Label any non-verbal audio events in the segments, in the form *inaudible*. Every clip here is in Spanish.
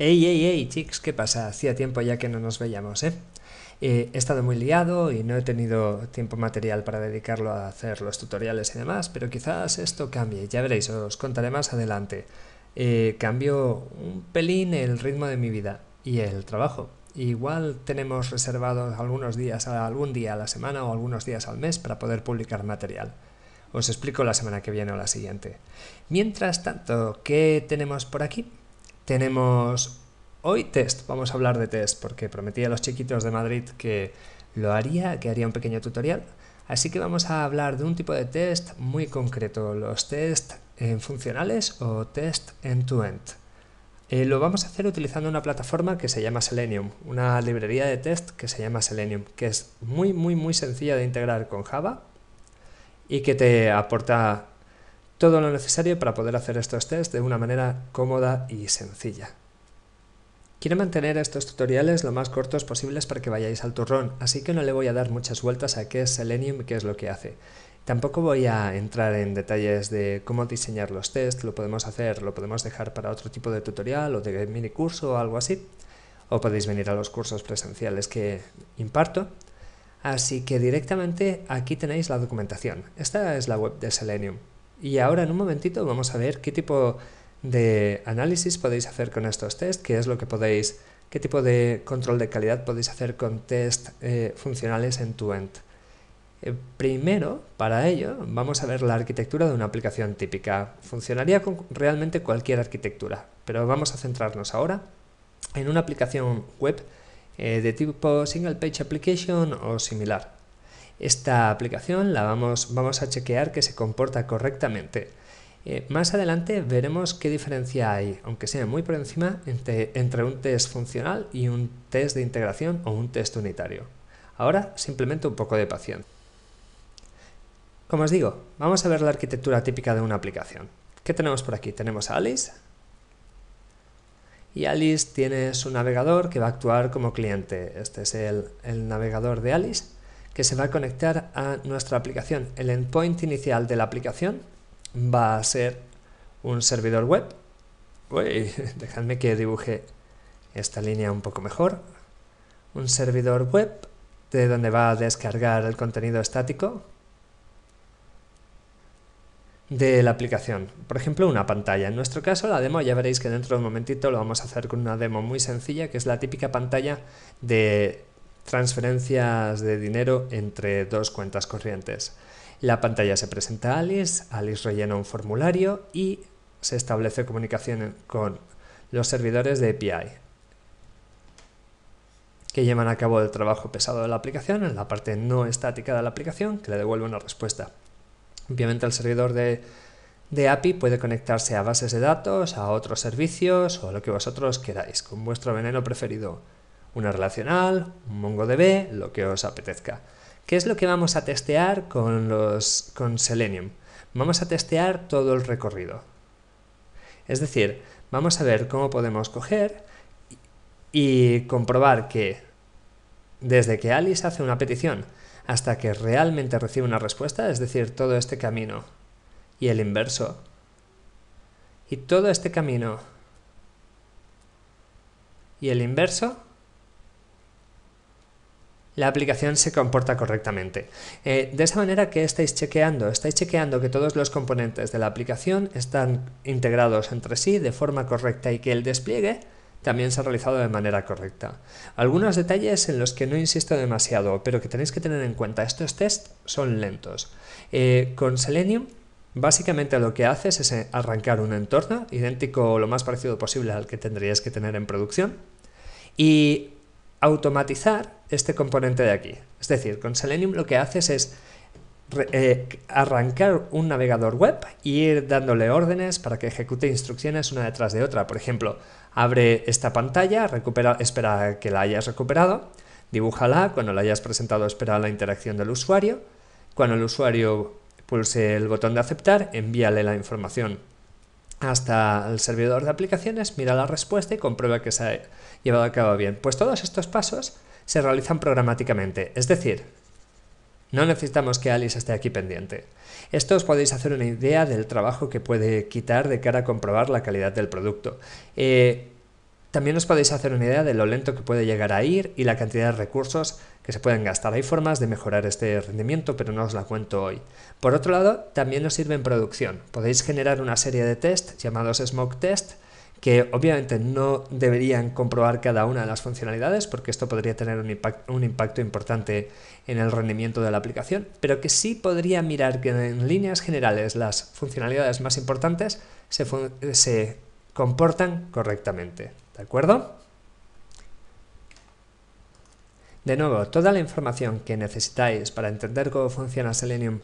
Ey, ey, ey, chicos, ¿qué pasa? Hacía tiempo ya que no nos veíamos, ¿eh? ¿eh? He estado muy liado y no he tenido tiempo material para dedicarlo a hacer los tutoriales y demás, pero quizás esto cambie, ya veréis, os contaré más adelante. Cambió eh, cambio un pelín el ritmo de mi vida y el trabajo. Igual tenemos reservados algunos días, algún día a la semana o algunos días al mes para poder publicar material. Os explico la semana que viene o la siguiente. Mientras tanto, ¿qué tenemos por aquí? Tenemos hoy test, vamos a hablar de test, porque prometí a los chiquitos de Madrid que lo haría, que haría un pequeño tutorial. Así que vamos a hablar de un tipo de test muy concreto, los test en funcionales o test end-to-end. Eh, lo vamos a hacer utilizando una plataforma que se llama Selenium, una librería de test que se llama Selenium, que es muy, muy, muy sencilla de integrar con Java y que te aporta todo lo necesario para poder hacer estos tests de una manera cómoda y sencilla. Quiero mantener estos tutoriales lo más cortos posibles para que vayáis al turrón, así que no le voy a dar muchas vueltas a qué es Selenium y qué es lo que hace. Tampoco voy a entrar en detalles de cómo diseñar los tests, lo podemos hacer, lo podemos dejar para otro tipo de tutorial o de mini curso o algo así, o podéis venir a los cursos presenciales que imparto. Así que directamente aquí tenéis la documentación. Esta es la web de Selenium. Y ahora en un momentito vamos a ver qué tipo de análisis podéis hacer con estos test, qué es lo que podéis, qué tipo de control de calidad podéis hacer con test eh, funcionales en tu end. Eh, primero, para ello, vamos a ver la arquitectura de una aplicación típica. Funcionaría con realmente cualquier arquitectura, pero vamos a centrarnos ahora en una aplicación web eh, de tipo single page application o similar. Esta aplicación la vamos, vamos a chequear que se comporta correctamente. Eh, más adelante veremos qué diferencia hay, aunque sea muy por encima, entre, un test funcional y un test de integración o un test unitario. Ahora simplemente un poco de paciencia. Como os digo, vamos a ver la arquitectura típica de una aplicación. ¿Qué tenemos por aquí? Tenemos a Alice. Y Alice tiene su navegador que va a actuar como cliente. Este es el navegador de Alice que se va a conectar a nuestra aplicación. El endpoint inicial de la aplicación va a ser un servidor web. Uy, *laughs* dejadme que dibuje esta línea un poco mejor. Un servidor web de donde va a descargar el contenido estático de la aplicación. Por ejemplo, una pantalla. En nuestro caso, la demo, ya veréis que dentro de un momentito lo vamos a hacer con una demo muy sencilla, que es la típica pantalla de transferencias de dinero entre dos cuentas corrientes. La pantalla se presenta a Alice, Alice rellena un formulario y se establece comunicación con los servidores de API que llevan a cabo el trabajo pesado de la aplicación, en la parte no estática de la aplicación, que le devuelve una respuesta. Obviamente el servidor de, de API puede conectarse a bases de datos, a otros servicios o a lo que vosotros queráis, con vuestro veneno preferido una relacional, un MongoDB, lo que os apetezca. ¿Qué es lo que vamos a testear con, los, con Selenium? Vamos a testear todo el recorrido. Es decir, vamos a ver cómo podemos coger y comprobar que desde que Alice hace una petición hasta que realmente recibe una respuesta, es decir, todo este camino y el inverso, y todo este camino y el inverso, la aplicación se comporta correctamente. Eh, de esa manera que estáis chequeando, estáis chequeando que todos los componentes de la aplicación están integrados entre sí de forma correcta y que el despliegue también se ha realizado de manera correcta. Algunos detalles en los que no insisto demasiado, pero que tenéis que tener en cuenta, estos tests son lentos. Eh, con Selenium Básicamente lo que haces es eh, arrancar un entorno idéntico o lo más parecido posible al que tendrías que tener en producción y automatizar este componente de aquí. Es decir, con Selenium lo que haces es eh, arrancar un navegador web e ir dándole órdenes para que ejecute instrucciones una detrás de otra. Por ejemplo, abre esta pantalla, recupera, espera que la hayas recuperado, dibújala, cuando la hayas presentado espera la interacción del usuario, cuando el usuario pulse el botón de aceptar, envíale la información hasta el servidor de aplicaciones, mira la respuesta y comprueba que se ha llevado a cabo bien. Pues todos estos pasos se realizan programáticamente, es decir, no necesitamos que Alice esté aquí pendiente. Esto os podéis hacer una idea del trabajo que puede quitar de cara a comprobar la calidad del producto. Eh, también os podéis hacer una idea de lo lento que puede llegar a ir y la cantidad de recursos que se pueden gastar. Hay formas de mejorar este rendimiento, pero no os la cuento hoy. Por otro lado, también nos sirve en producción. Podéis generar una serie de tests llamados smoke test, que obviamente no deberían comprobar cada una de las funcionalidades porque esto podría tener un, impacto importante en el rendimiento de la aplicación, pero que sí podría mirar que en líneas generales las funcionalidades más importantes se comportan correctamente. ¿De acuerdo? De nuevo, toda la información que necesitáis para entender cómo funciona Selenium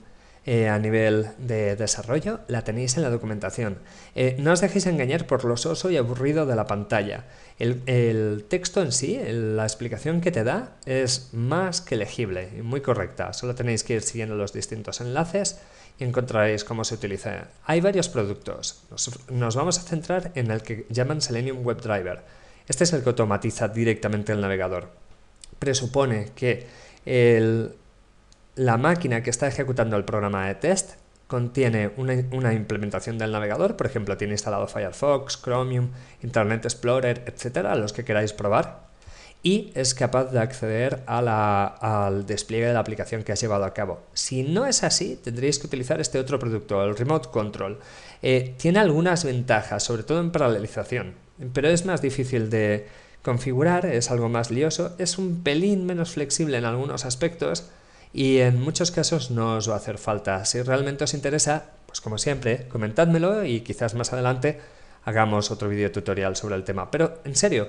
eh, a nivel de desarrollo, la tenéis en la documentación. Eh, no os dejéis engañar por lo soso y aburrido de la pantalla. El, texto en sí, la explicación que te da, es más que legible y muy correcta. Solo tenéis que ir siguiendo los distintos enlaces y encontraréis cómo se utiliza. Hay varios productos. Nos, nos vamos a centrar en el que llaman Selenium WebDriver. Este es el que automatiza directamente el navegador. Presupone que el la máquina que está ejecutando el programa de test contiene una, implementación del navegador, por ejemplo, tiene instalado Firefox, Chromium, Internet Explorer, etcétera, los que queráis probar, y es capaz de acceder al despliegue de la aplicación que has llevado a cabo. Si no es así, tendréis que utilizar este otro producto, el Remote Control. Eh, tiene algunas ventajas, sobre todo en paralelización, pero es más difícil de configurar, es algo más lioso, es un pelín menos flexible en algunos aspectos, y en muchos casos no os va a hacer falta. Si realmente os interesa, pues como siempre, comentádmelo y quizás más adelante hagamos otro video tutorial sobre el tema. Pero en serio,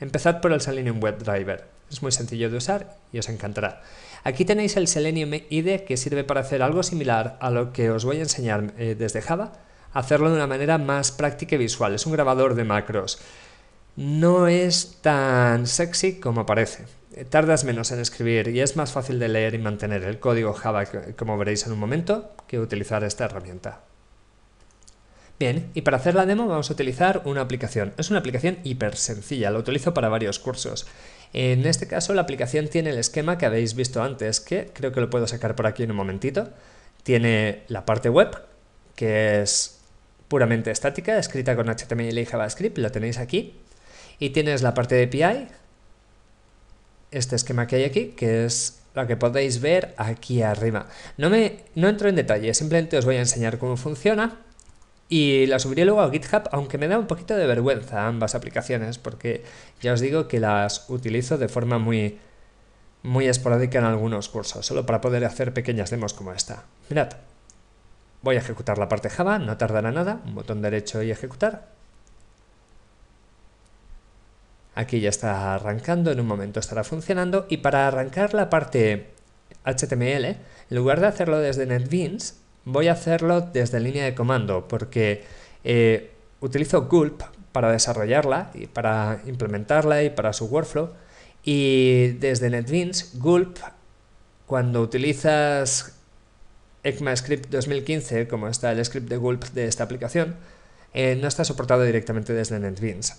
empezad por el Selenium WebDriver. Es muy sencillo de usar y os encantará. Aquí tenéis el Selenium IDE que sirve para hacer algo similar a lo que os voy a enseñar eh, desde Java, hacerlo de una manera más práctica y visual. Es un grabador de macros. No es tan sexy como parece. Eh, tardas menos en escribir y es más fácil de leer y mantener el código Java, como veréis en un momento, que utilizar esta herramienta. Bien, y para hacer la demo vamos a utilizar una aplicación. Es una aplicación hiper sencilla, la utilizo para varios cursos. En este caso la aplicación tiene el esquema que habéis visto antes, que creo que lo puedo sacar por aquí en un momentito. Tiene la parte web, que es puramente estática, escrita con HTML y JavaScript, lo tenéis aquí. Y tienes la parte de API, este esquema que hay aquí, que es la que podéis ver aquí arriba. No, me, no entro en detalle, simplemente os voy a enseñar cómo funciona y la subiré luego a GitHub, aunque me da un poquito de vergüenza ambas aplicaciones, porque ya os digo que las utilizo de forma muy, muy esporádica en algunos cursos, solo para poder hacer pequeñas demos como esta. Mirad, voy a ejecutar la parte Java, no tardará nada, un botón derecho y ejecutar. Aquí ya está arrancando, en un momento estará funcionando y para arrancar la parte HTML, en lugar de hacerlo desde NetBeans, voy a hacerlo desde línea de comando porque eh, utilizo Gulp para desarrollarla y para implementarla y para su workflow y desde NetBeans, Gulp, cuando utilizas ECMAScript 2015, como está el script de Gulp de esta aplicación, eh, no está soportado directamente desde NetBeans.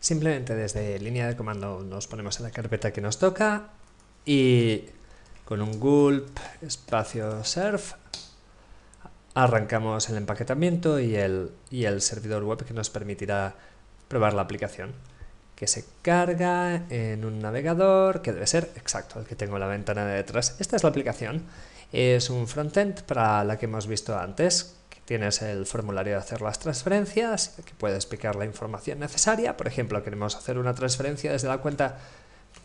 Simplemente desde línea de comando nos ponemos en la carpeta que nos toca y con un gulp espacio surf arrancamos el empaquetamiento y el, y el servidor web que nos permitirá probar la aplicación que se carga en un navegador que debe ser exacto el que tengo en la ventana de detrás. Esta es la aplicación. Es un frontend para la que hemos visto antes Tienes el formulario de hacer las transferencias, que puedes explicar la información necesaria. Por ejemplo, queremos hacer una transferencia desde la cuenta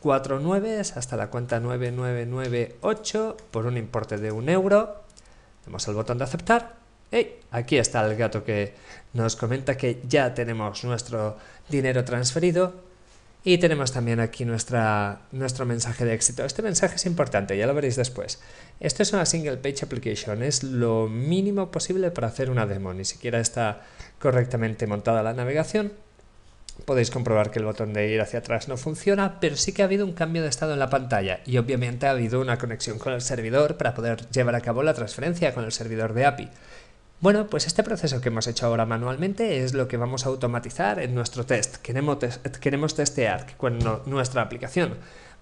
49 hasta la cuenta 9998 por un importe de un euro. Damos el botón de aceptar. ¡Hey! Aquí está el gato que nos comenta que ya tenemos nuestro dinero transferido. Y tenemos también aquí nuestra, nuestro mensaje de éxito. Este mensaje es importante, ya lo veréis después. Esto es una single page application, es lo mínimo posible para hacer una demo. Ni siquiera está correctamente montada la navegación. Podéis comprobar que el botón de ir hacia atrás no funciona, pero sí que ha habido un cambio de estado en la pantalla y obviamente ha habido una conexión con el servidor para poder llevar a cabo la transferencia con el servidor de API. Bueno, pues este proceso que hemos hecho ahora manualmente es lo que vamos a automatizar en nuestro test. Queremos, testear que cuando nuestra aplicación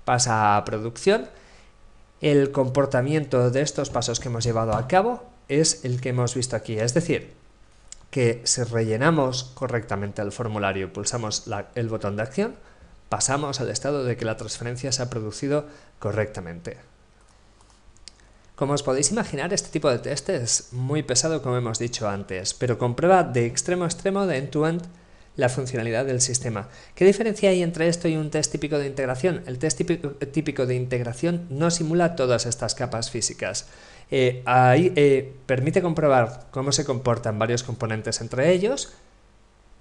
pasa a producción, el comportamiento de estos pasos que hemos llevado a cabo es el que hemos visto aquí. Es decir, que si rellenamos correctamente el formulario, pulsamos el botón de acción, pasamos al estado de que la transferencia se ha producido correctamente. Como os podéis imaginar, este tipo de test es muy pesado como hemos dicho antes, pero comprueba de extremo a extremo, de end-to-end, la funcionalidad del sistema. ¿Qué diferencia hay entre esto y un test típico de integración? El test típico, de integración no simula todas estas capas físicas. Eh, ahí eh, permite comprobar cómo se comportan varios componentes entre ellos,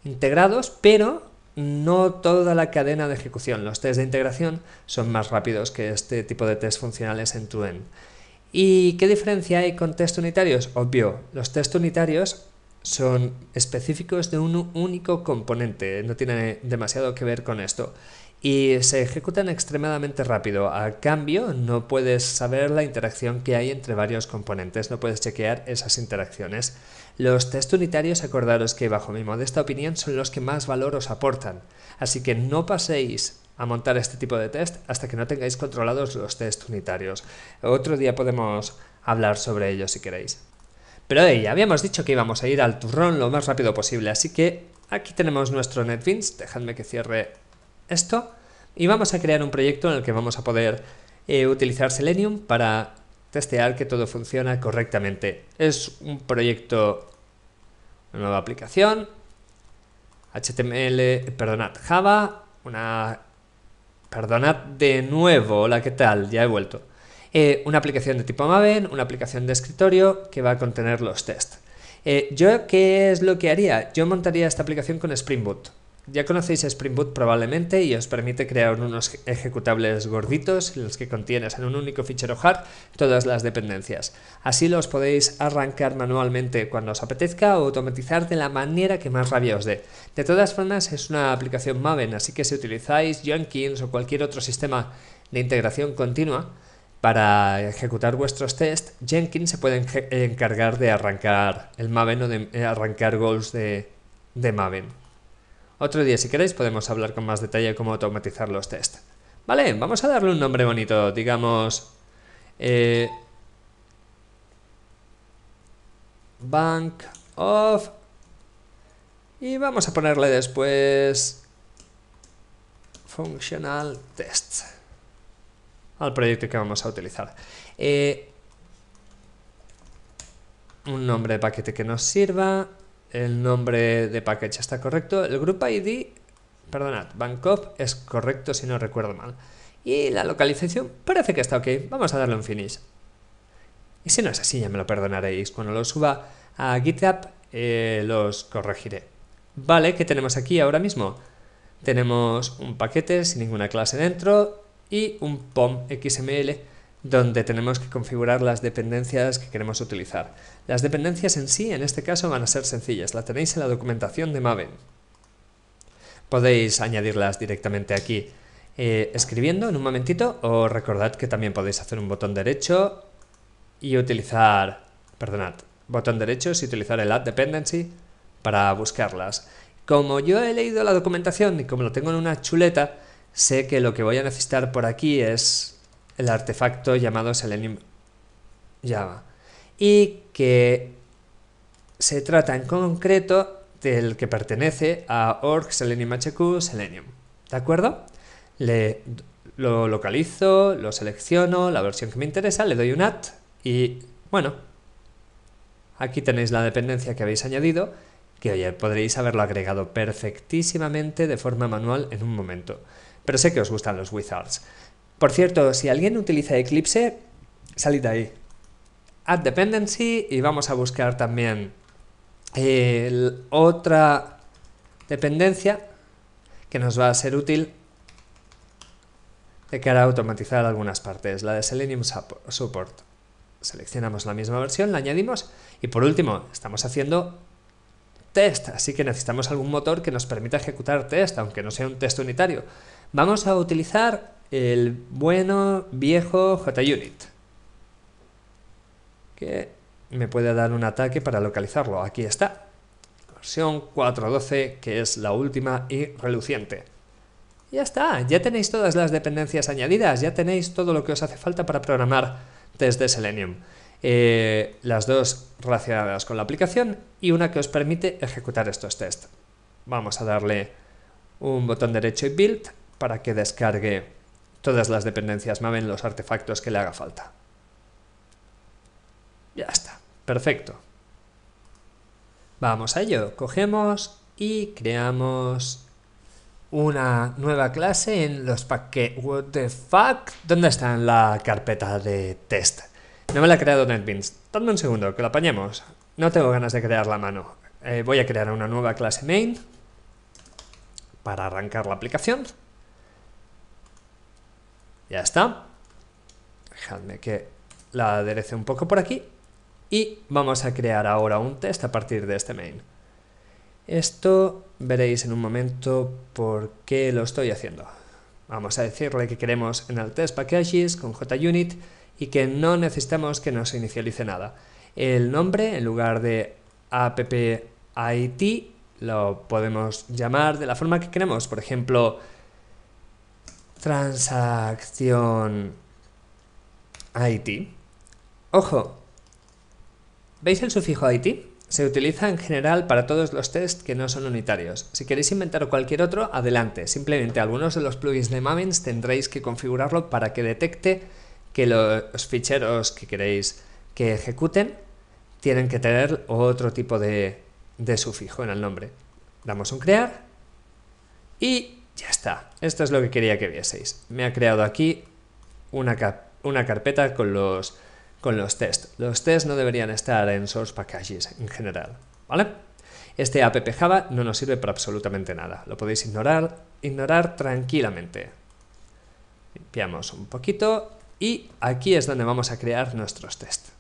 integrados, pero no toda la cadena de ejecución. Los test de integración son más rápidos que este tipo de test funcionales en end-to-end. end ¿Y qué diferencia hay con test unitarios? Obvio, los test unitarios son específicos de un único componente, no tiene demasiado que ver con esto. Y se ejecutan extremadamente rápido. A cambio, no puedes saber la interacción que hay entre varios componentes, no puedes chequear esas interacciones. Los test unitarios, acordaros que bajo mi modesta opinión, son los que más valor os aportan. Así que no paséis a montar este tipo de test hasta que no tengáis controlados los test unitarios. Otro día podemos hablar sobre ello si queréis. Pero ya, habíamos dicho que íbamos a ir al turrón lo más rápido posible, así que aquí tenemos nuestro NetBeans, dejadme que cierre esto, y vamos a crear un proyecto en el que vamos a poder eh, utilizar Selenium para testear que todo funciona correctamente. Es un proyecto, una nueva aplicación, HTML, eh, perdonad, Java, una Perdonad de nuevo, hola, ¿qué tal? Ya he vuelto. Eh, una aplicación de tipo Maven, una aplicación de escritorio que va a contener los tests. Eh, ¿Yo qué es lo que haría? Yo montaría esta aplicación con Spring Boot. Ya conocéis Spring Boot probablemente y os permite crear unos ejecutables gorditos en los que contienes en un único fichero hard todas las dependencias. Así los podéis arrancar manualmente cuando os apetezca o automatizar de la manera que más rabia os dé. De todas formas es una aplicación Maven, así que si utilizáis Jenkins o cualquier otro sistema de integración continua, para ejecutar vuestros tests, Jenkins se puede encargar de arrancar el Maven o de eh, arrancar goals de, de Maven. Otro día, si queréis, podemos hablar con más detalle cómo automatizar los test. Vale, vamos a darle un nombre bonito, digamos... Eh, bank of... Y vamos a ponerle después... Functional Test al proyecto que vamos a utilizar. Eh, un nombre de paquete que nos sirva el nombre de package está correcto, el group ID, perdonad, Bankop es correcto si no recuerdo mal. Y la localización parece que está ok, vamos a darle un finish. Y si no es así ya me lo perdonaréis, cuando lo suba a GitHub eh, los corregiré. Vale, ¿qué tenemos aquí ahora mismo? Tenemos un paquete sin ninguna clase dentro y un POM XML donde tenemos que configurar las dependencias que queremos utilizar. Las dependencias en sí, en este caso, van a ser sencillas. La tenéis en la documentación de Maven. Podéis añadirlas directamente aquí eh, escribiendo en un momentito o recordad que también podéis hacer un botón derecho y utilizar, perdonad, botón derecho y utilizar el add dependency para buscarlas. Como yo he leído la documentación y como lo tengo en una chuleta, sé que lo que voy a necesitar por aquí es el artefacto llamado Selenium Java y que se trata en concreto del que pertenece a org selenium hq selenium. ¿De acuerdo? Le, lo localizo, lo selecciono, la versión que me interesa, le doy un add y bueno, aquí tenéis la dependencia que habéis añadido, que oye, podréis haberlo agregado perfectísimamente de forma manual en un momento. Pero sé que os gustan los wizards. Por cierto, si alguien utiliza Eclipse, salid de ahí, add dependency y vamos a buscar también eh, otra dependencia que nos va a ser útil de cara a automatizar algunas partes, la de Selenium Support. Seleccionamos la misma versión, la añadimos y por último estamos haciendo test, así que necesitamos algún motor que nos permita ejecutar test, aunque no sea un test unitario. Vamos a utilizar el bueno viejo JUnit que me puede dar un ataque para localizarlo. Aquí está. Versión 4.12, que es la última y reluciente. Ya está, ya tenéis todas las dependencias añadidas, ya tenéis todo lo que os hace falta para programar desde Selenium. Eh, las dos relacionadas con la aplicación y una que os permite ejecutar estos tests. Vamos a darle un botón derecho y build para que descargue todas las dependencias Maven, los artefactos que le haga falta. Ya está, perfecto. Vamos a ello, cogemos y creamos una nueva clase en los paquetes. What the fuck? ¿Dónde está en la carpeta de test? No me la ha creado NetBeans. Dame un segundo, que la apañemos. No tengo ganas de crear la mano. Eh, voy a crear una nueva clase main para arrancar la aplicación. Ya está. Dejadme que la aderece un poco por aquí y vamos a crear ahora un test a partir de este main. Esto veréis en un momento por qué lo estoy haciendo. Vamos a decirle que queremos en el test packages con JUnit y que no necesitamos que nos inicialice nada. El nombre, en lugar de appIT, lo podemos llamar de la forma que queremos. Por ejemplo, transacción IT. Ojo, ¿Veis el sufijo IT? Se utiliza en general para todos los tests que no son unitarios. Si queréis inventar cualquier otro, adelante. Simplemente algunos de los plugins de Mavins tendréis que configurarlo para que detecte que los ficheros que queréis que ejecuten tienen que tener otro tipo de, sufijo en el nombre. Damos un crear y ya está. Esto es lo que quería que vieseis. Me ha creado aquí una, una carpeta con los con los tests. Los tests no deberían estar en source packages en general, ¿vale? Este app Java no nos sirve para absolutamente nada. Lo podéis ignorar, ignorar tranquilamente. Limpiamos un poquito y aquí es donde vamos a crear nuestros tests.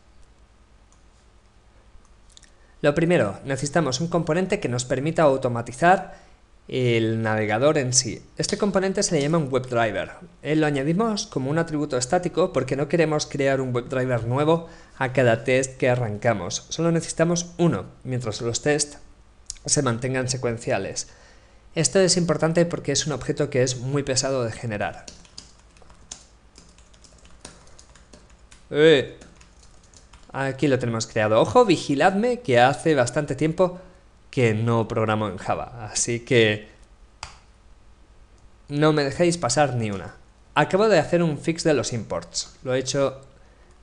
Lo primero, necesitamos un componente que nos permita automatizar el navegador en sí. Este componente se le llama un WebDriver. Eh, lo añadimos como un atributo estático porque no queremos crear un WebDriver nuevo a cada test que arrancamos. Solo necesitamos uno, mientras los tests se mantengan secuenciales. Esto es importante porque es un objeto que es muy pesado de generar. Eh, aquí lo tenemos creado. Ojo, vigiladme que hace bastante tiempo que no programo en Java. Así que no me dejéis pasar ni una. Acabo de hacer un fix de los imports. Lo he hecho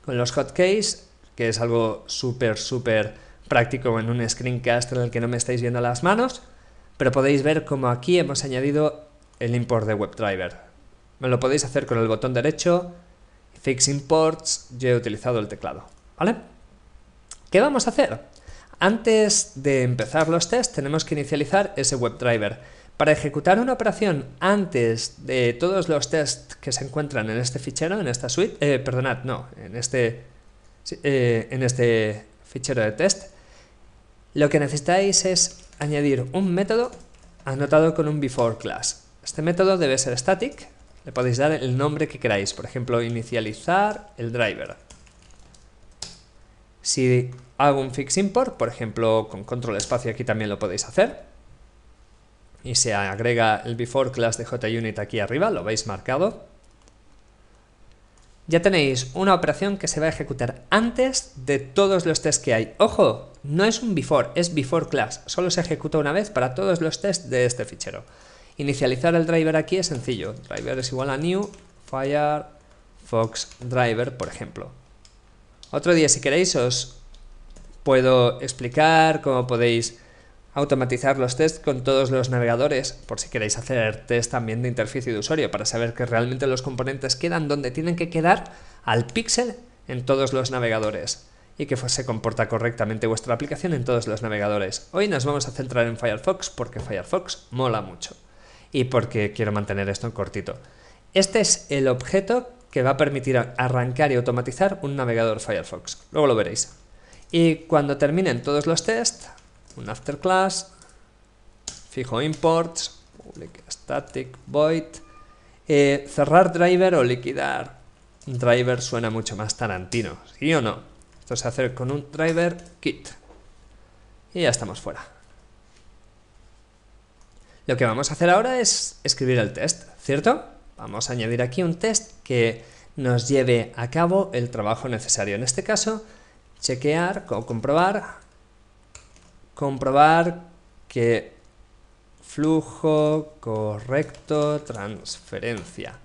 con los hotkeys, que es algo súper, súper práctico en un screencast en el que no me estáis viendo las manos, pero podéis ver como aquí hemos añadido el import de WebDriver. me Lo podéis hacer con el botón derecho, fix imports, yo he utilizado el teclado, ¿vale? ¿Qué vamos a hacer? Antes de empezar los tests tenemos que inicializar ese WebDriver. Para ejecutar una operación antes de todos los tests que se encuentran en este fichero, en esta suite, eh, perdonad, no, en este, eh, en este fichero de test, lo que necesitáis es añadir un método anotado con un before class. Este método debe ser static, le podéis dar el nombre que queráis, por ejemplo, inicializar el driver. Si hago un fix import, por ejemplo, con control espacio aquí también lo podéis hacer. Y se agrega el before class de JUnit aquí arriba, lo veis marcado. Ya tenéis una operación que se va a ejecutar antes de todos los tests que hay. ¡Ojo! No es un before, es before class. Solo se ejecuta una vez para todos los tests de este fichero. Inicializar el driver aquí es sencillo. Driver es igual a new fire fox driver, por ejemplo. Otro día, si queréis, os puedo explicar, cómo podéis automatizar los tests con todos los navegadores, por si queréis hacer test también de interfaz de usuario, para saber que realmente los componentes quedan donde tienen que quedar al píxel en todos los navegadores y que se comporta correctamente vuestra aplicación en todos los navegadores. Hoy nos vamos a centrar en Firefox porque Firefox mola mucho y porque quiero mantener esto en cortito. Este es el objeto que va a permitir arrancar y automatizar un navegador Firefox. Luego lo veréis. Y cuando terminen todos los tests, un afterclass, fijo imports, public static void, eh, cerrar driver o liquidar driver suena mucho más tarantino, ¿sí o no? Esto se hace con un driver kit. Y ya estamos fuera. Lo que vamos a hacer ahora es escribir el test, ¿cierto? Vamos a añadir aquí un test que nos lleve a cabo el trabajo necesario. En este caso, chequear o comprobar, comprobar que flujo correcto transferencia.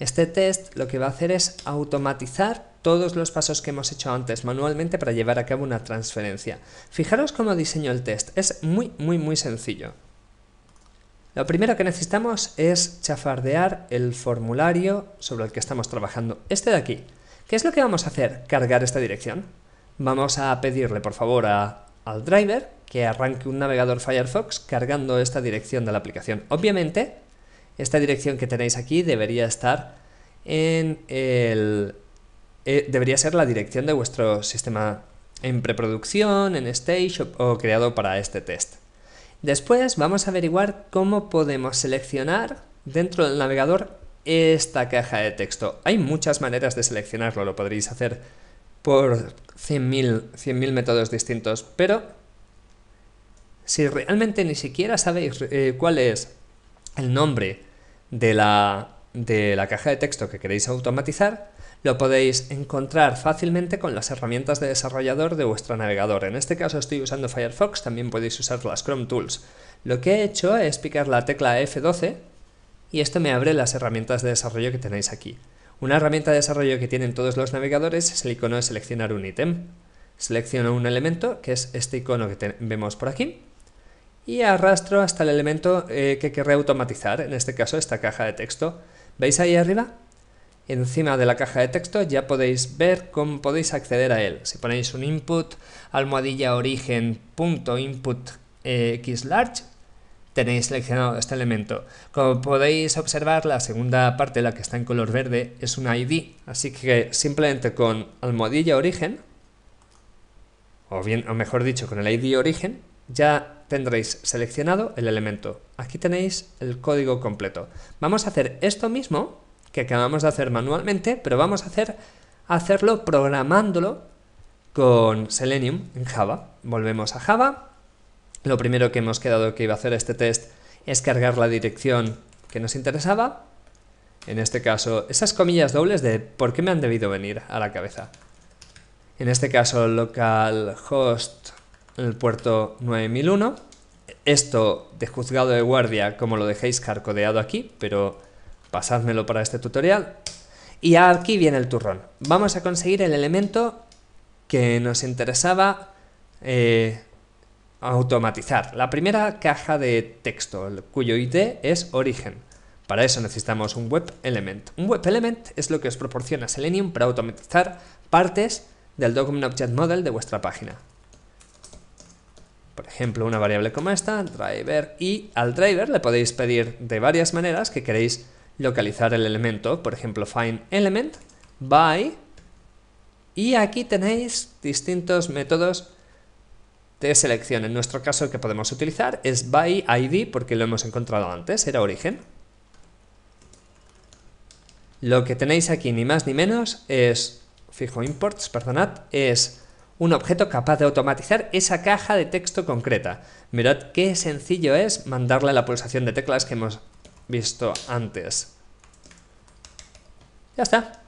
Este test lo que va a hacer es automatizar todos los pasos que hemos hecho antes manualmente para llevar a cabo una transferencia. Fijaros cómo diseño el test, es muy muy muy sencillo. Lo primero que necesitamos es chafardear el formulario sobre el que estamos trabajando, este de aquí. ¿Qué es lo que vamos a hacer? Cargar esta dirección. Vamos a pedirle, por favor, al driver que arranque un navegador Firefox cargando esta dirección de la aplicación. Obviamente, esta dirección que tenéis aquí debería estar en el... Eh, debería ser la dirección de vuestro sistema en preproducción, en stage o, o creado para este test. Después vamos a averiguar cómo podemos seleccionar dentro del navegador esta caja de texto. Hay muchas maneras de seleccionarlo, lo podréis hacer por 100.000 mil métodos distintos, pero si realmente ni siquiera sabéis eh, cuál es el nombre de la, de la caja de texto que queréis automatizar, lo podéis encontrar fácilmente con las herramientas de desarrollador de vuestro navegador. En este caso estoy usando Firefox, también podéis usar las Chrome Tools. Lo que he hecho es picar la tecla F12 y esto me abre las herramientas de desarrollo que tenéis aquí. Una herramienta de desarrollo que tienen todos los navegadores es el icono de seleccionar un ítem. Selecciono un elemento, que es este icono que vemos por aquí, y arrastro hasta el elemento eh, que querré automatizar, en este caso esta caja de texto. ¿Veis ahí arriba? Encima de la caja de texto ya podéis ver cómo podéis acceder a él. Si ponéis un input almohadilla origen punto input eh, tenéis seleccionado este elemento. Como podéis observar, la segunda parte, la que está en color verde, es un ID, así que simplemente con almohadilla origen, o bien, o mejor dicho, con el ID origen, ya tendréis seleccionado el elemento. Aquí tenéis el código completo. Vamos a hacer esto mismo que acabamos de hacer manualmente, pero vamos a hacer, hacerlo programándolo con Selenium en Java. Volvemos a Java, lo primero que hemos quedado que iba a hacer este test es cargar la dirección que nos interesaba. En este caso, esas comillas dobles de por qué me han debido venir a la cabeza. En este caso, localhost, el puerto 9001. Esto de juzgado de guardia, como lo dejéis carcodeado aquí, pero pasádmelo para este tutorial. Y aquí viene el turrón. Vamos a conseguir el elemento que nos interesaba eh, automatizar. La primera caja de texto, cuyo ID es origen. Para eso necesitamos un web element. Un web element es lo que os proporciona Selenium para automatizar partes del Document Object Model de vuestra página. Por ejemplo, una variable como esta, driver, y al driver le podéis pedir de varias maneras que queréis localizar el elemento. Por ejemplo, find element, by, y aquí tenéis distintos métodos de selección. En nuestro caso que podemos utilizar es by ID porque lo hemos encontrado antes, era origen. Lo que tenéis aquí ni más ni menos es, fijo imports, perdonad, es un objeto capaz de automatizar esa caja de texto concreta. Mirad qué sencillo es mandarle la pulsación de teclas que hemos visto antes. Ya está.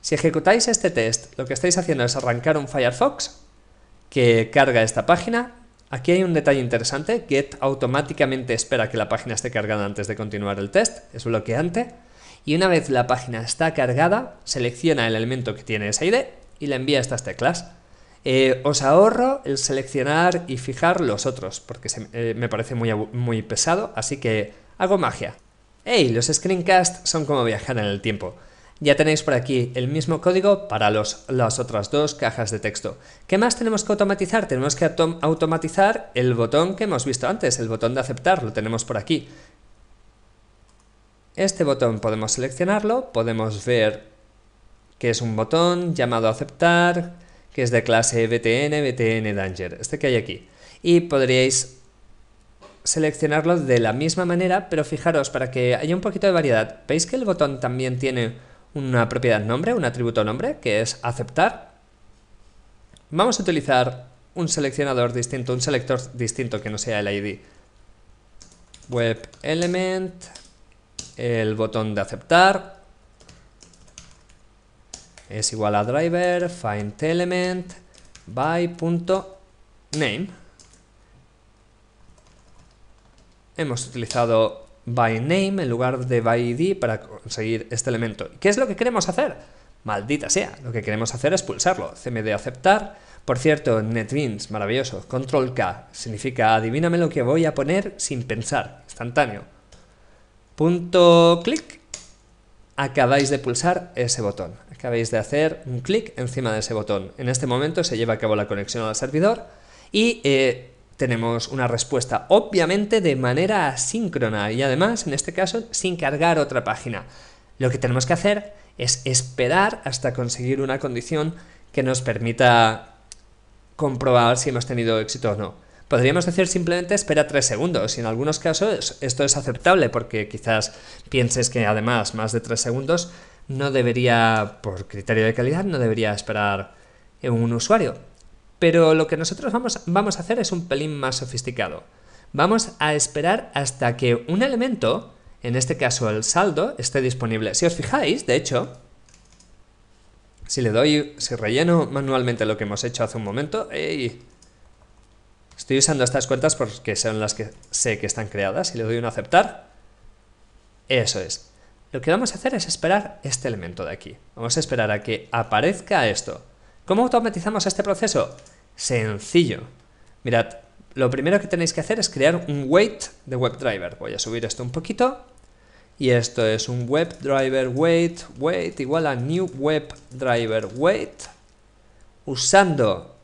Si ejecutáis este test, lo que estáis haciendo es arrancar un Firefox que carga esta página. Aquí hay un detalle interesante, get automáticamente espera que la página esté cargada antes de continuar el test, es bloqueante. Y una vez la página está cargada, selecciona el elemento que tiene esa ID y le envía estas teclas. Eh, os ahorro el seleccionar y fijar los otros, porque eh, me parece muy, muy pesado, así que hago magia. ¡Hey! Los screencasts son como viajar en el tiempo. Ya tenéis por aquí el mismo código para los, las otras dos cajas de texto. ¿Qué más tenemos que automatizar? Tenemos que automatizar el botón que hemos visto antes, el botón de aceptar, lo tenemos por aquí. Este botón podemos seleccionarlo, podemos ver que es un botón llamado aceptar, que es de clase btn, btn danger, este que hay aquí. Y podríais seleccionarlo de la misma manera, pero fijaros, para que haya un poquito de variedad, ¿veis que el botón también tiene una propiedad nombre, un atributo nombre, que es aceptar. Vamos a utilizar un seleccionador distinto, un selector distinto que no sea el ID. Web element, el botón de aceptar, es igual a driver, find element, by.name. Hemos utilizado by name en lugar de by id para conseguir este elemento. ¿Qué es lo que queremos hacer? Maldita sea, lo que queremos hacer es pulsarlo. CMD aceptar. Por cierto, NetBeans, maravilloso. Control K significa adivíname lo que voy a poner sin pensar, instantáneo. Punto clic. Acabáis de pulsar ese botón. Acabáis de hacer un clic encima de ese botón. En este momento se lleva a cabo la conexión al servidor y eh, tenemos una respuesta, obviamente de manera asíncrona y además, en este caso, sin cargar otra página. Lo que tenemos que hacer es esperar hasta conseguir una condición que nos permita comprobar si hemos tenido éxito o no. Podríamos decir simplemente espera tres segundos y en algunos casos esto es aceptable porque quizás pienses que además más de tres segundos no debería, por criterio de calidad, no debería esperar un usuario. Pero lo que nosotros vamos, vamos a hacer es un pelín más sofisticado. Vamos a esperar hasta que un elemento, en este caso el saldo, esté disponible. Si os fijáis, de hecho, si le doy, si relleno manualmente lo que hemos hecho hace un momento, estoy usando estas cuentas porque son las que sé que están creadas, si le doy un aceptar, eso es. Lo que vamos a hacer es esperar este elemento de aquí. Vamos a esperar a que aparezca esto. ¿Cómo automatizamos este proceso? sencillo. Mirad, lo primero que tenéis que hacer es crear un weight de WebDriver. Voy a subir esto un poquito. Y esto es un WebDriver wait, wait igual a new WebDriver weight. Usando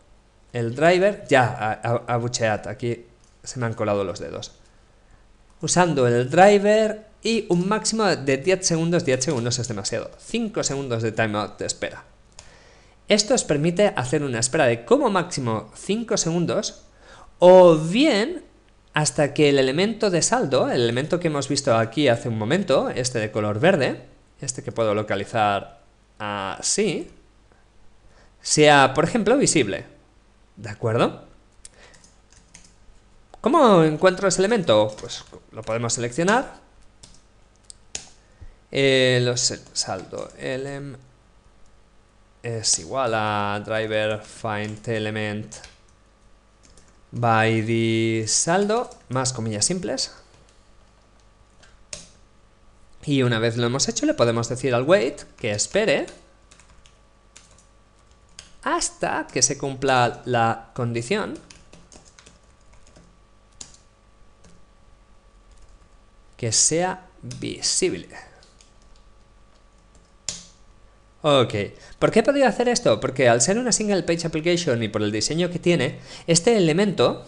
el driver, ya, abuchead, aquí se me han colado los dedos. Usando el driver y un máximo de 10 segundos, 10 segundos es demasiado. 5 segundos de timeout de espera. Esto os permite hacer una espera de como máximo 5 segundos o bien hasta que el elemento de saldo, el elemento que hemos visto aquí hace un momento, este de color verde, este que puedo localizar así, sea, por ejemplo, visible. ¿De acuerdo? ¿Cómo encuentro ese elemento? Pues lo podemos seleccionar. El eh, saldo, elem, es igual a driver find element by saldo más comillas simples y una vez lo hemos hecho le podemos decir al wait que espere hasta que se cumpla la condición que sea visible Ok, ¿por qué he podido hacer esto? Porque al ser una single page application y por el diseño que tiene, este elemento,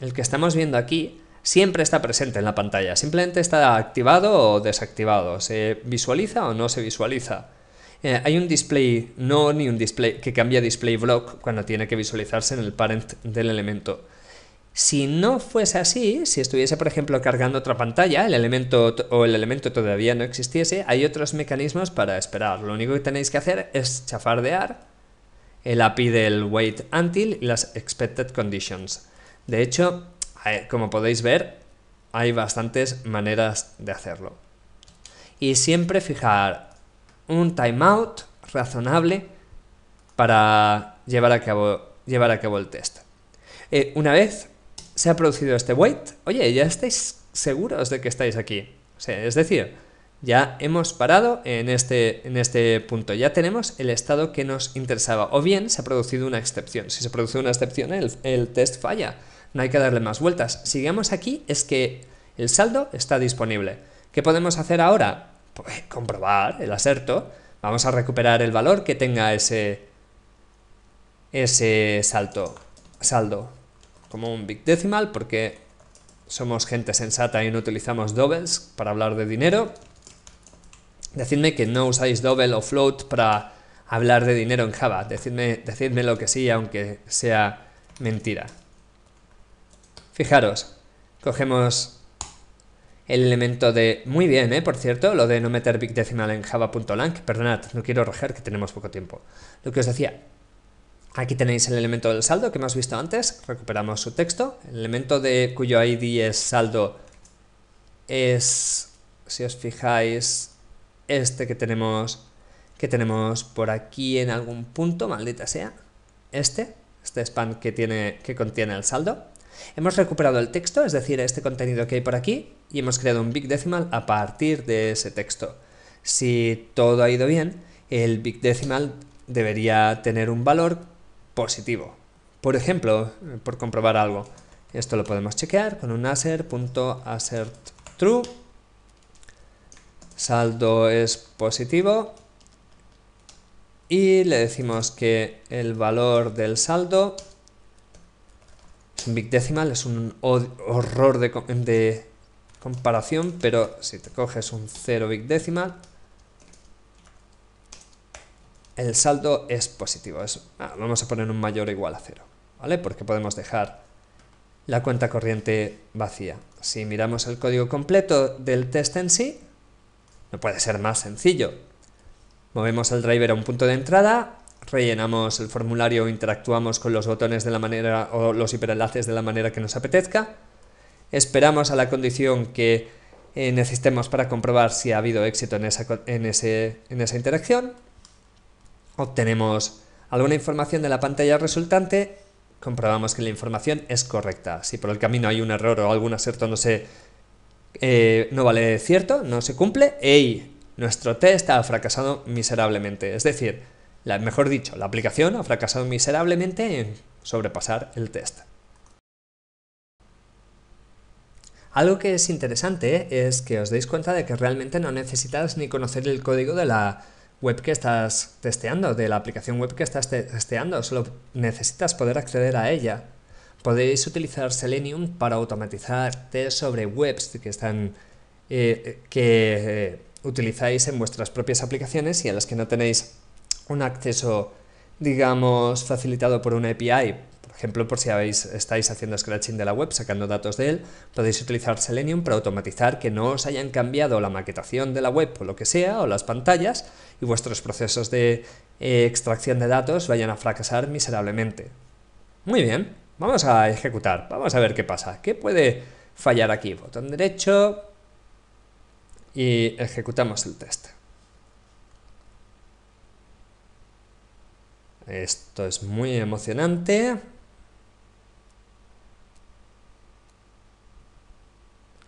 el que estamos viendo aquí, siempre está presente en la pantalla, simplemente está activado o desactivado, se visualiza o no se visualiza. Eh, hay un display no ni un display que cambia display block cuando tiene que visualizarse en el parent del elemento. Si no fuese así, si estuviese, por ejemplo, cargando otra pantalla, el elemento o el elemento todavía no existiese, hay otros mecanismos para esperar. Lo único que tenéis que hacer es chafardear el API del wait until y las expected conditions. De hecho, como podéis ver, hay bastantes maneras de hacerlo. Y siempre fijar un timeout razonable para llevar a cabo, llevar a cabo el test. Eh, una vez se ha producido este wait, oye, ya estáis seguros de que estáis aquí. es decir, ya hemos parado en este, en este punto, ya tenemos el estado que nos interesaba. O bien se ha producido una excepción. Si se produce una excepción, el, el test falla. No hay que darle más vueltas. Sigamos aquí, es que el saldo está disponible. ¿Qué podemos hacer ahora? Pues comprobar el aserto. Vamos a recuperar el valor que tenga ese, ese salto, saldo como un big decimal porque somos gente sensata y no utilizamos doubles para hablar de dinero. Decidme que no usáis double o float para hablar de dinero en Java. Decidme, decidme lo que sí, aunque sea mentira. Fijaros, cogemos el elemento de... Muy bien, ¿eh? por cierto, lo de no meter big decimal en java.lang. Perdonad, no quiero roger que tenemos poco tiempo. Lo que os decía, Aquí tenéis el elemento del saldo que hemos visto antes, recuperamos su texto. El elemento de cuyo ID es saldo es, si os fijáis, este que tenemos, que tenemos por aquí en algún punto, maldita sea, este, este span que, tiene, que contiene el saldo. Hemos recuperado el texto, es decir, este contenido que hay por aquí, y hemos creado un big decimal a partir de ese texto. Si todo ha ido bien, el big decimal debería tener un valor positivo. Por ejemplo, por comprobar algo, esto lo podemos chequear con un true, saldo es positivo y le decimos que el valor del saldo es un big decimal, es un horror de, comparación, pero si te coges un 0 big decimal el saldo es positivo. Ah, vamos a poner un mayor o igual a cero, ¿vale? Porque podemos dejar la cuenta corriente vacía. Si miramos el código completo del test en sí, no puede ser más sencillo. Movemos el driver a un punto de entrada, rellenamos el formulario o interactuamos con los botones de la manera o los hiperenlaces de la manera que nos apetezca. Esperamos a la condición que eh, necesitemos para comprobar si ha habido éxito en ese, en esa interacción obtenemos alguna información de la pantalla resultante, comprobamos que la información es correcta. Si por el camino hay un error o algún acierto no se eh, no vale cierto, no se cumple, ¡ey! Nuestro test ha fracasado miserablemente. Es decir, la, mejor dicho, la aplicación ha fracasado miserablemente en sobrepasar el test. Algo que es interesante es que os deis cuenta de que realmente no necesitas ni conocer el código de la web que estás testeando, de la aplicación web que estás testeando. Solo necesitas poder acceder a ella. Podéis utilizar Selenium para automatizar sobre webs que están eh, que eh, utilizáis en vuestras propias aplicaciones y a las que no tenéis un acceso, digamos, facilitado por una API, ejemplo, por si estáis haciendo scratching de la web, sacando datos de él, podéis utilizar Selenium para automatizar que no os hayan cambiado la maquetación de la web o lo que sea, o las pantallas, y vuestros procesos de eh, extracción de datos vayan a fracasar miserablemente. Muy bien, vamos a ejecutar, vamos a ver qué pasa. ¿Qué puede fallar aquí? Botón derecho y ejecutamos el test. Esto es muy emocionante.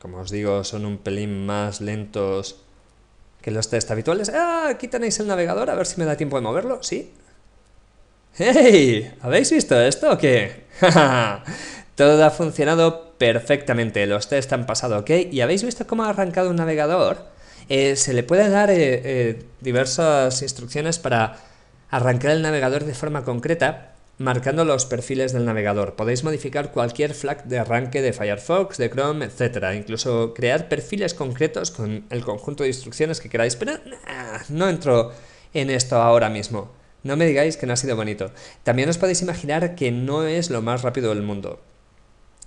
como os digo, son un pelín más lentos que los test habituales. ¡Ah! Aquí tenéis el navegador, a ver si me da tiempo de moverlo. ¿Sí? ¡Hey! ¿Habéis visto esto o qué? *laughs* Todo ha funcionado perfectamente, los test han pasado ok, y habéis visto cómo ha arrancado un navegador. Eh, se le puede dar eh, eh, diversas instrucciones para arrancar el navegador de forma concreta, marcando los perfiles del navegador. Podéis modificar cualquier flag de arranque de Firefox, de Chrome, etc. Incluso crear perfiles concretos con el conjunto de instrucciones que queráis, pero no entro en esto ahora mismo. No me digáis que no ha sido bonito. También os podéis imaginar que no es lo más rápido del mundo.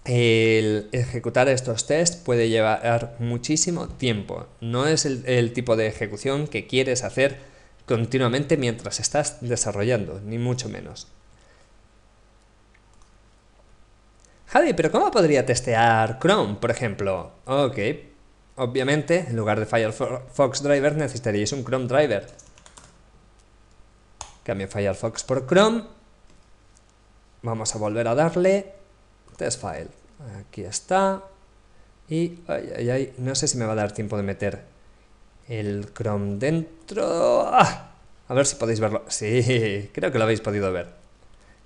El ejecutar estos tests puede llevar muchísimo tiempo. No es el tipo de ejecución que quieres hacer continuamente mientras estás desarrollando, ni mucho menos. Javi, pero ¿cómo podría testear Chrome, por ejemplo? Ok, obviamente, en lugar de Firefox Driver necesitaríais un Chrome Driver. Cambio Firefox por Chrome. Vamos a volver a darle test file. Aquí está. Y ay, ay, ay, no sé si me va a dar tiempo de meter el Chrome dentro. Ah, a ver si podéis verlo. Sí, creo que lo habéis podido ver.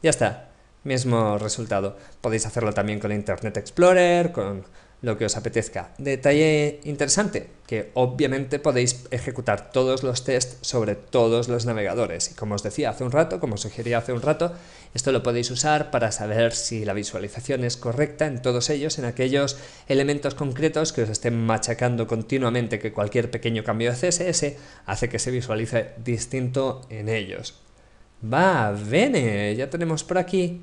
Ya está mismo resultado. Podéis hacerlo también con Internet Explorer, con lo que os apetezca. Detalle interesante, que obviamente podéis ejecutar todos los tests sobre todos los navegadores. Y como os decía hace un rato, como os sugería hace un rato, esto lo podéis usar para saber si la visualización es correcta en todos ellos, en aquellos elementos concretos que os estén machacando continuamente, que cualquier pequeño cambio de CSS hace que se visualice distinto en ellos. Va, bene, ya tenemos por aquí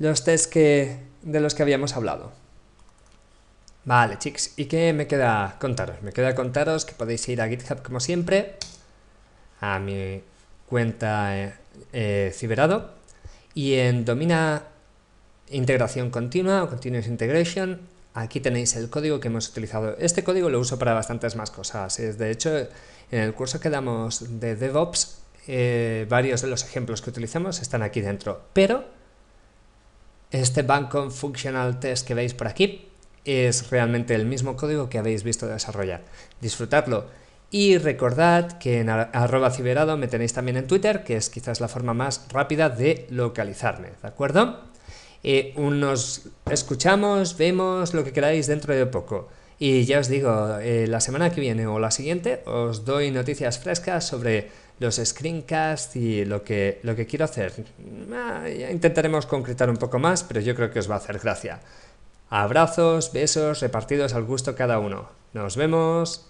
los test que, de los que habíamos hablado. Vale, chicos, ¿y qué me queda contaros? Me queda contaros que podéis ir a GitHub como siempre, a mi cuenta eh, eh, Ciberado, y en Domina Integración Continua o Continuous Integration, aquí tenéis el código que hemos utilizado. Este código lo uso para bastantes más cosas. Es, de hecho, en el curso que damos de DevOps, eh, varios de los ejemplos que utilizamos están aquí dentro, pero este Bancom Functional Test que veis por aquí es realmente el mismo código que habéis visto desarrollar. Disfrutadlo. Y recordad que en arroba ciberado me tenéis también en Twitter, que es quizás la forma más rápida de localizarme, ¿de acuerdo? Eh, nos escuchamos, vemos lo que queráis dentro de poco. Y ya os digo, eh, la semana que viene o la siguiente os doy noticias frescas sobre los screencasts y lo que, lo que quiero hacer. Ah, ya intentaremos concretar un poco más, pero yo creo que os va a hacer gracia. Abrazos, besos, repartidos al gusto cada uno. Nos vemos.